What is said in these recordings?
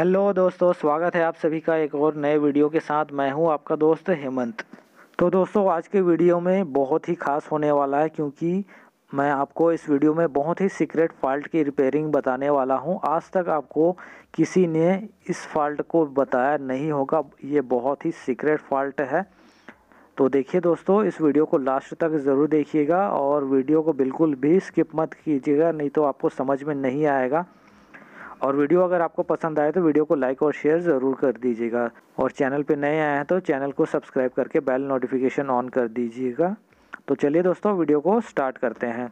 hello दोस्तों स्वागत है आप सभी का एक और नए वीडियो के साथ मैं हूं आपका दोस्त हेमंत तो दोस्तों आज के वीडियो में बहुत ही खास होने वाला है क्योंकि मैं आपको इस वीडियो में बहुत ही सीक्रेट फॉल्ट की रिपेयरिंग बताने वाला हूं आज तक आपको किसी ने इस फॉल्ट को बताया नहीं होगा ये बहुत ही सीक्रेट फॉल्ट है तो देखिए दोस्तों इस वीडियो को लास्ट तक ज़रूर देखिएगा और वीडियो को बिल्कुल भी स्किप मत कीजिएगा नहीं तो आपको समझ में नहीं आएगा और वीडियो अगर आपको पसंद आए तो वीडियो को लाइक और शेयर ज़रूर कर दीजिएगा और चैनल पर नए आए हैं तो चैनल को सब्सक्राइब करके बेल नोटिफिकेशन ऑन कर दीजिएगा तो चलिए दोस्तों वीडियो को स्टार्ट करते हैं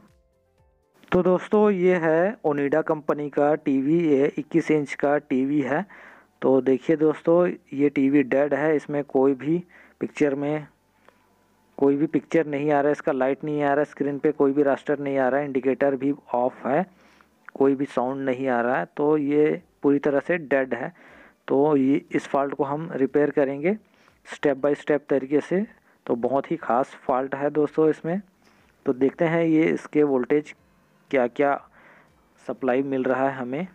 तो दोस्तों ये है ओनिडा कंपनी का टीवी ये 21 इंच का टीवी है तो देखिए दोस्तों ये टीवी डेड है इसमें कोई भी पिक्चर में कोई भी पिक्चर नहीं आ रहा है इसका लाइट नहीं आ रहा है स्क्रीन पे कोई भी रास्टर नहीं आ रहा है इंडिकेटर भी ऑफ है कोई भी साउंड नहीं आ रहा है तो ये पूरी तरह से डेड है तो ये इस फॉल्ट को हम रिपेयर करेंगे स्टेप बाय स्टेप तरीके से तो बहुत ही ख़ास फॉल्ट है दोस्तों इसमें तो देखते हैं ये इसके वोल्टेज क्या क्या सप्लाई मिल रहा है हमें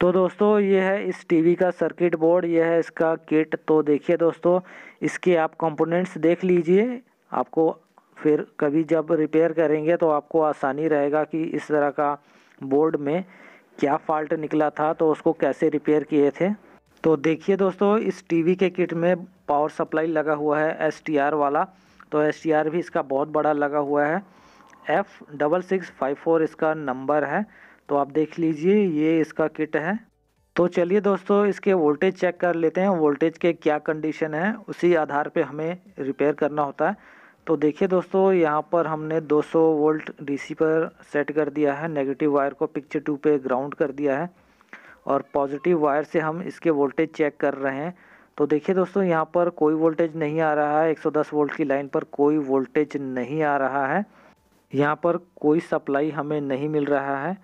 तो दोस्तों ये है इस टीवी का सर्किट बोर्ड ये है इसका किट तो देखिए दोस्तों इसके आप कंपोनेंट्स देख लीजिए आपको फिर कभी जब रिपेयर करेंगे तो आपको आसानी रहेगा कि इस तरह का बोर्ड में क्या फॉल्ट निकला था तो उसको कैसे रिपेयर किए थे तो देखिए दोस्तों इस टीवी के किट में पावर सप्लाई लगा हुआ है एस वाला तो एस भी इसका बहुत बड़ा लगा हुआ है F double six five four इसका नंबर है तो आप देख लीजिए ये इसका किट है तो चलिए दोस्तों इसके वोल्टेज चेक कर लेते हैं वोल्टेज के क्या कंडीशन है उसी आधार पे हमें रिपेयर करना होता है तो देखिए दोस्तों यहाँ पर हमने 200 वोल्ट डीसी पर सेट कर दिया है नेगेटिव वायर को पिक्चर टू पे ग्राउंड कर दिया है और पॉजिटिव वायर से हम इसके वोल्टेज चेक कर रहे हैं तो देखिए दोस्तों यहाँ पर कोई वोल्टेज नहीं आ रहा है 110 वोल्ट की लाइन पर कोई वोल्टेज नहीं आ रहा है यहाँ पर कोई सप्लाई हमें नहीं मिल रहा है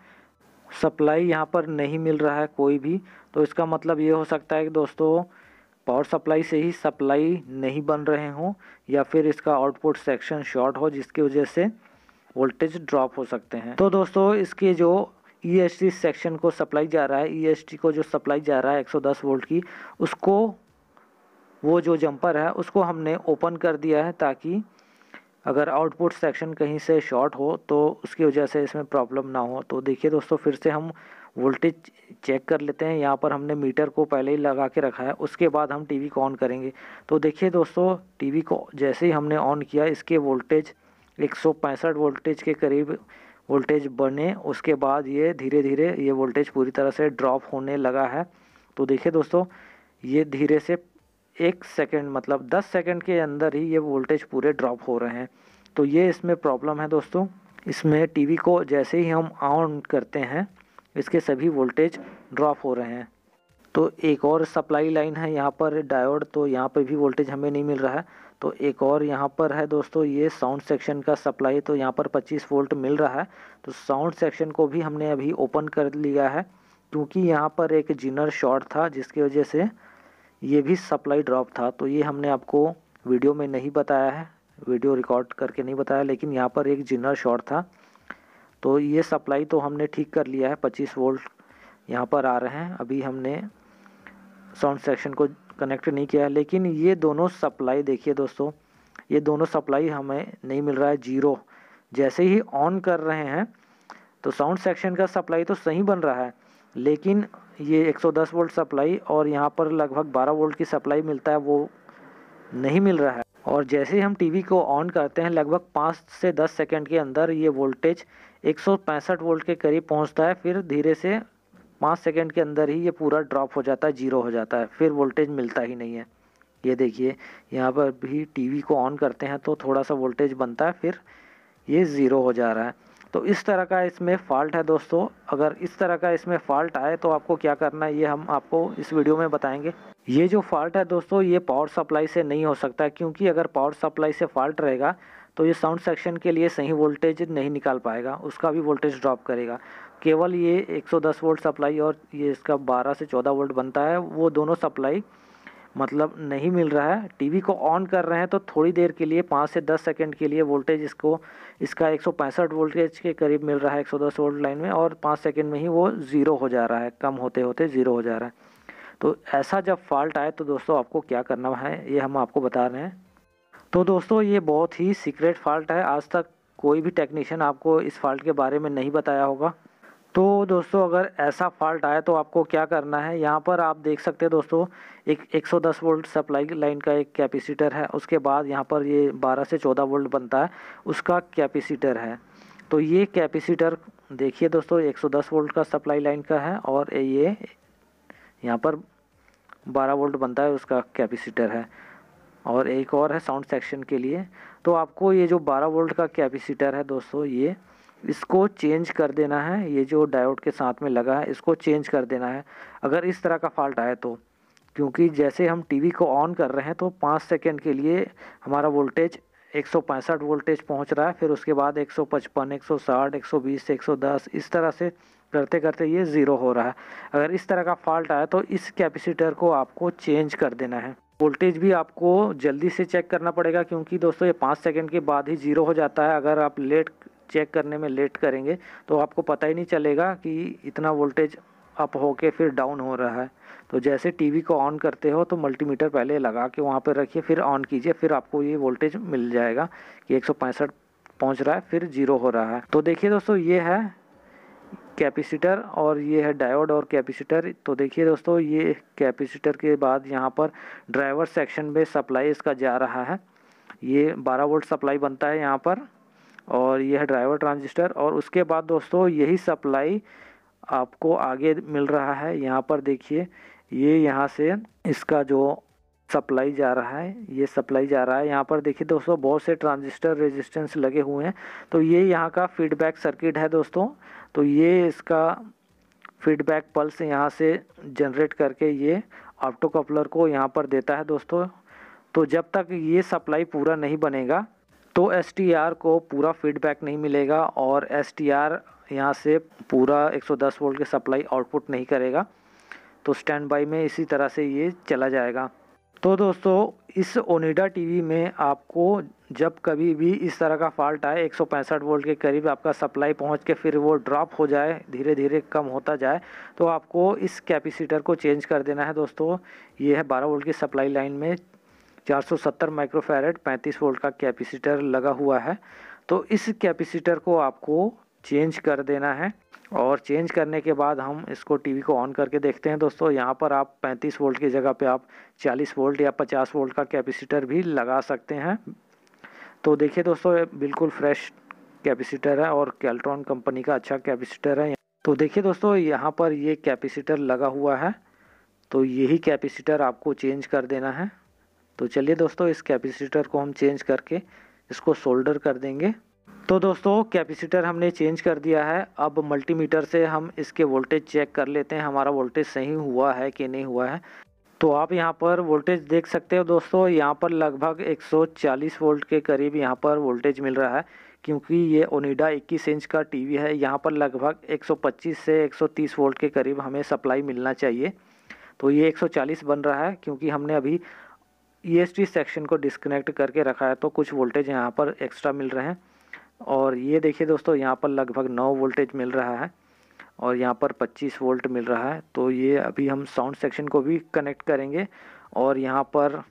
सप्लाई यहाँ पर नहीं मिल रहा है कोई भी तो इसका मतलब ये हो सकता है कि दोस्तों पावर सप्लाई से ही सप्लाई नहीं बन रहे हों या फिर इसका आउटपुट सेक्शन शॉर्ट हो जिसकी वजह से वोल्टेज ड्रॉप हो सकते हैं तो दोस्तों इसके जो ई e सेक्शन को सप्लाई जा रहा है ई e को जो सप्लाई जा रहा है 110 वोल्ट की उसको वो जो जंपर है उसको हमने ओपन कर दिया है ताकि अगर आउटपुट सेक्शन कहीं से शॉर्ट हो तो उसकी वजह से इसमें प्रॉब्लम ना हो तो देखिए दोस्तों फिर से हम वोल्टेज चेक कर लेते हैं यहाँ पर हमने मीटर को पहले ही लगा के रखा है उसके बाद हम टीवी को ऑन करेंगे तो देखिए दोस्तों टीवी को जैसे ही हमने ऑन किया इसके वोल्टेज एक वोल्टेज के करीब वोल्टेज बने उसके बाद ये धीरे धीरे ये वोल्टेज पूरी तरह से ड्रॉप होने लगा है तो देखिए दोस्तों ये धीरे से एक सेकेंड मतलब दस सेकेंड के अंदर ही ये वोल्टेज पूरे ड्रॉप हो रहे हैं तो ये इसमें प्रॉब्लम है दोस्तों इसमें टीवी को जैसे ही हम ऑन करते हैं इसके सभी वोल्टेज ड्रॉप हो रहे हैं तो एक और सप्लाई लाइन है यहाँ पर डायोड तो यहाँ पर भी वोल्टेज हमें नहीं मिल रहा है तो एक और यहाँ पर है दोस्तों ये साउंड सेक्शन का सप्लाई तो यहाँ पर 25 वोल्ट मिल रहा है तो साउंड सेक्शन को भी हमने अभी ओपन कर लिया है क्योंकि यहाँ पर एक जिनर शॉर्ट था जिसकी वजह से ये भी सप्लाई ड्रॉप था तो ये हमने आपको वीडियो में नहीं बताया है वीडियो रिकॉर्ड करके नहीं बताया लेकिन यहाँ पर एक जिनर शॉर्ट था तो ये सप्लाई तो हमने ठीक कर लिया है पच्चीस वोल्ट यहाँ पर आ रहे हैं अभी हमने साउंड सेक्शन को कनेक्ट नहीं किया है लेकिन ये दोनों सप्लाई देखिए दोस्तों ये दोनों सप्लाई हमें नहीं मिल रहा है जीरो जैसे ही ऑन कर रहे हैं तो साउंड सेक्शन का सप्लाई तो सही बन रहा है लेकिन ये 110 वोल्ट सप्लाई और यहाँ पर लगभग 12 वोल्ट की सप्लाई मिलता है वो नहीं मिल रहा है और जैसे ही हम टीवी को ऑन करते हैं लगभग पाँच से दस सेकेंड के अंदर ये वोल्टेज एक वोल्ट के करीब पहुँचता है फिर धीरे से पाँच सेकेंड के अंदर ही ये पूरा ड्रॉप हो जाता है जीरो हो जाता है फिर वोल्टेज मिलता ही नहीं है ये देखिए यहाँ पर भी टीवी को ऑन करते हैं तो थोड़ा सा वोल्टेज बनता है फिर ये ज़ीरो हो जा रहा है तो इस तरह का इसमें फ़ॉल्ट है दोस्तों अगर इस तरह का इसमें फ़ॉल्ट आए तो आपको क्या करना है ये हम आपको इस वीडियो में बताएंगे ये जो फॉल्ट है दोस्तों ये पावर सप्लाई से नहीं हो सकता क्योंकि अगर पावर सप्लाई से फॉल्ट रहेगा तो ये साउंड सेक्शन के लिए सही वोल्टेज नहीं निकाल पाएगा उसका भी वोल्टेज ड्रॉप करेगा केवल ये 110 वोल्ट सप्लाई और ये इसका 12 से 14 वोल्ट बनता है वो दोनों सप्लाई मतलब नहीं मिल रहा है टीवी को ऑन कर रहे हैं तो थोड़ी देर के लिए पाँच से दस सेकेंड के लिए वोल्टेज इसको इसका एक वोल्टेज के करीब मिल रहा है दस वोल्ट लाइन में और पाँच सेकेंड में ही वो ज़ीरो हो जा रहा है कम होते होते ज़ीरो हो जा रहा है तो ऐसा जब फॉल्ट आए तो दोस्तों आपको क्या करना है ये हम आपको बता रहे हैं तो दोस्तों ये बहुत ही सीक्रेट फॉल्ट है आज तक कोई भी टेक्नीशियन आपको इस फॉल्ट के बारे में नहीं बताया होगा तो दोस्तों अगर ऐसा फॉल्ट आया तो आपको क्या करना है यहाँ पर आप देख सकते हैं दोस्तों एक 110 वोल्ट सप्लाई लाइन का एक कैपेसिटर है उसके बाद यहाँ पर ये 12 से 14 वोल्ट बनता है उसका कैपेसिटर है तो ये कैपेसिटर देखिए दोस्तों 110 वोल्ट का सप्लाई लाइन का है और ये यहाँ पर बारह वोल्ट बनता है उसका कैपीसीटर है और एक और है साउंड सेक्शन के लिए तो आपको ये जो बारह वोल्ट का कैपीसीटर है दोस्तों ये इसको चेंज कर देना है ये जो डायोड के साथ में लगा है इसको चेंज कर देना है अगर इस तरह का फॉल्ट आए तो क्योंकि जैसे हम टीवी को ऑन कर रहे हैं तो पाँच सेकेंड के लिए हमारा वोल्टेज एक वोल्टेज पहुंच रहा है फिर उसके बाद 155, 160, 120, 110 इस तरह से करते करते ये ज़ीरो हो रहा है अगर इस तरह का फॉल्ट आया तो इस कैपेसिटर को आपको चेंज कर देना है वोल्टेज भी आपको जल्दी से चेक करना पड़ेगा क्योंकि दोस्तों ये पाँच सेकंड के बाद ही ज़ीरो हो जाता है अगर आप लेट चेक करने में लेट करेंगे तो आपको पता ही नहीं चलेगा कि इतना वोल्टेज अप हो के फिर डाउन हो रहा है तो जैसे टीवी को ऑन करते हो तो मल्टीमीटर पहले लगा के वहाँ पर रखिए फिर ऑन कीजिए फिर आपको ये वोल्टेज मिल जाएगा कि एक पहुँच रहा है फिर ज़ीरो हो रहा है तो देखिए दोस्तों ये है कैपेसिटर और ये है डायोड और कैपेसिटर तो देखिए दोस्तों ये कैपेसिटर के बाद यहाँ पर ड्राइवर सेक्शन में सप्लाई इसका जा रहा है ये 12 वोल्ट सप्लाई बनता है यहाँ पर और यह ड्राइवर ट्रांजिस्टर और उसके बाद दोस्तों यही सप्लाई आपको आगे मिल रहा है यहाँ पर देखिए ये यहाँ से इसका जो सप्लाई जा रहा है ये सप्लाई जा रहा है यहाँ पर देखिए दोस्तों बहुत से ट्रांजिस्टर रेजिस्टेंस लगे हुए हैं तो ये यहाँ का फीडबैक सर्किट है दोस्तों तो ये इसका फीडबैक पल्स यहाँ से जनरेट करके ये ऑप्टो कपलर को यहाँ पर देता है दोस्तों तो जब तक ये सप्लाई पूरा नहीं बनेगा तो एस को पूरा फीडबैक नहीं मिलेगा और एस टी यहाँ से पूरा 110 वोल्ट की सप्लाई आउटपुट नहीं करेगा तो स्टैंड बाई में इसी तरह से ये चला जाएगा तो दोस्तों इस ओनिडा टीवी में आपको जब कभी भी इस तरह का फॉल्ट आए 165 वोल्ट के करीब आपका सप्लाई पहुंच के फिर वो ड्रॉप हो जाए धीरे धीरे कम होता जाए तो आपको इस कैपेसिटर को चेंज कर देना है दोस्तों ये है 12 वोल्ट की सप्लाई लाइन में 470 माइक्रोफैरेड 35 वोल्ट का कैपेसिटर लगा हुआ है तो इस कैपेसिटर को आपको चेंज कर देना है और चेंज करने के बाद हम इसको टीवी को ऑन करके देखते हैं दोस्तों यहाँ पर आप 35 वोल्ट की जगह पे आप 40 वोल्ट या 50 वोल्ट का कैपेसिटर भी लगा सकते हैं तो देखिए दोस्तों बिल्कुल फ्रेश कैपेसिटर है और कैल्ट्रॉन कंपनी का अच्छा कैपेसिटर है तो देखिए दोस्तों यहाँ पर ये कैपेसिटर लगा हुआ है तो यही कैपेसिटर आपको चेंज कर देना है तो चलिए दोस्तों इस कैपेसिटर को हम चेंज करके इसको सोल्डर कर देंगे तो दोस्तों कैपेसिटर हमने चेंज कर दिया है अब मल्टीमीटर से हम इसके वोल्टेज चेक कर लेते हैं हमारा वोल्टेज सही हुआ है कि नहीं हुआ है तो आप यहाँ पर वोल्टेज देख सकते हो दोस्तों यहाँ पर लगभग 140 वोल्ट के करीब यहाँ पर वोल्टेज मिल रहा है क्योंकि ये ओनिडा 21 इंच का टीवी है यहाँ पर लगभग 125 से 130 वोल्ट के करीब हमें सप्लाई मिलना चाहिए तो ये 140 बन रहा है क्योंकि हमने अभी ई e सेक्शन को डिस्कनेक्ट करके रखा है तो कुछ वोल्टेज यहाँ पर एक्स्ट्रा मिल रहे हैं और ये देखिए दोस्तों यहाँ पर लगभग नौ वोल्टेज मिल रहा है और यहाँ पर 25 वोल्ट मिल रहा है तो ये अभी हम साउंड सेक्शन को भी कनेक्ट करेंगे और यहाँ पर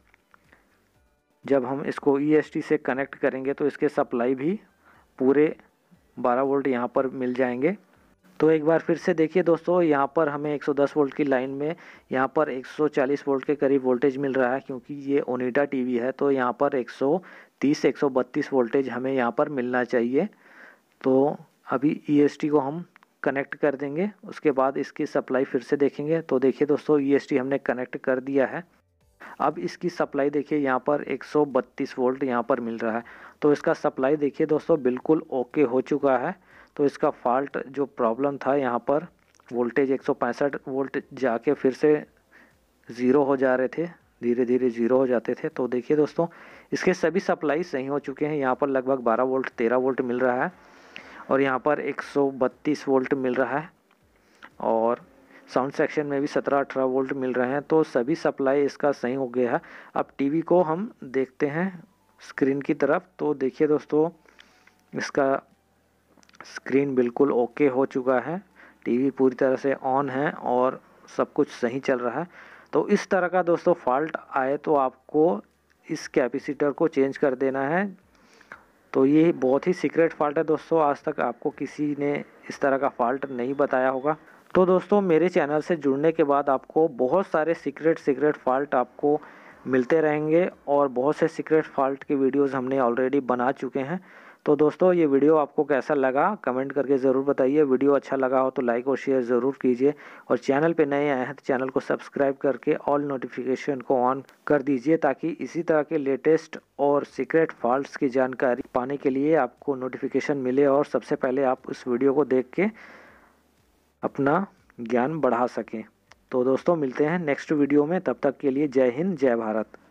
जब हम इसको ई e से कनेक्ट करेंगे तो इसके सप्लाई भी पूरे 12 वोल्ट यहाँ पर मिल जाएंगे तो एक बार फिर से देखिए दोस्तों यहाँ पर हमें 110 वोल्ट की लाइन में यहाँ पर 140 वोल्ट के करीब वोल्टेज मिल रहा है क्योंकि ये ओनिडा टीवी है तो यहाँ पर 130 132 वोल्टेज हमें यहाँ पर मिलना चाहिए तो अभी ई e को हम कनेक्ट कर देंगे उसके बाद इसकी सप्लाई फिर से देखेंगे तो देखिए दोस्तों ई e हमने कनेक्ट कर दिया है अब इसकी सप्लाई देखिए यहाँ पर 132 वोल्ट यहाँ पर मिल रहा है तो इसका सप्लाई देखिए दोस्तों बिल्कुल ओके हो चुका है तो इसका फॉल्ट जो प्रॉब्लम था यहाँ पर वोल्टेज 165 वोल्ट जाके फिर से ज़ीरो हो जा रहे थे धीरे धीरे ज़ीरो हो जाते थे तो देखिए दोस्तों इसके सभी सप्लाई सही हो चुके हैं यहाँ पर लगभग 12 वोल्ट 13 वोल्ट मिल रहा है और यहाँ पर 132 वोल्ट मिल रहा है और साउंड सेक्शन में भी 17-18 वोल्ट मिल रहे हैं तो सभी सप्लाई इसका सही हो गया है अब टीवी को हम देखते हैं स्क्रीन की तरफ तो देखिए दोस्तों इसका स्क्रीन बिल्कुल ओके हो चुका है टीवी पूरी तरह से ऑन है और सब कुछ सही चल रहा है तो इस तरह का दोस्तों फॉल्ट आए तो आपको इस कैपेसिटर को चेंज कर देना है तो ये बहुत ही सीक्रेट फॉल्ट है दोस्तों आज तक आपको किसी ने इस तरह का फॉल्ट नहीं बताया होगा तो दोस्तों मेरे चैनल से जुड़ने के बाद आपको बहुत सारे सीक्रेट सीक्रेट फॉल्ट आपको मिलते रहेंगे और बहुत से सीक्रेट फॉल्ट के वीडियोस हमने ऑलरेडी बना चुके हैं तो दोस्तों ये वीडियो आपको कैसा लगा कमेंट करके ज़रूर बताइए वीडियो अच्छा लगा हो तो लाइक और शेयर ज़रूर कीजिए और चैनल पे नए आए हैं तो चैनल को सब्सक्राइब करके ऑल नोटिफिकेशन को ऑन कर दीजिए ताकि इसी तरह के लेटेस्ट और सीक्रेट फॉल्ट्स की जानकारी पाने के लिए आपको नोटिफिकेशन मिले और सबसे पहले आप उस वीडियो को देख के अपना ज्ञान बढ़ा सकें तो दोस्तों मिलते हैं नेक्स्ट वीडियो में तब तक के लिए जय हिंद जय भारत